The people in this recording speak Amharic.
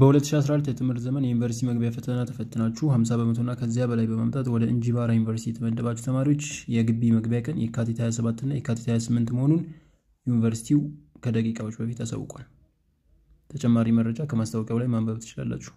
በ2014 የትምህርት ዘመን የዩኒቨርሲቲ መግቢያ ፈተና ተፈትናችሁ 50 በመቶና ከዚያ በላይ በማምጣት ወደ እንጂባራ ዩኒቨርሲቲ የተመደባችሁ ተማሪዎች የግቢ መግቢያ ቀን የካቲት 27ና የካቲት 28 መሆኑን ዩኒቨርሲቲው ከደቂቃዎች በፊት አሳውቋል። ተጨማሪ መረጃ ከማስታወቂያው ላይ ማንበብ ትችላላችሁ።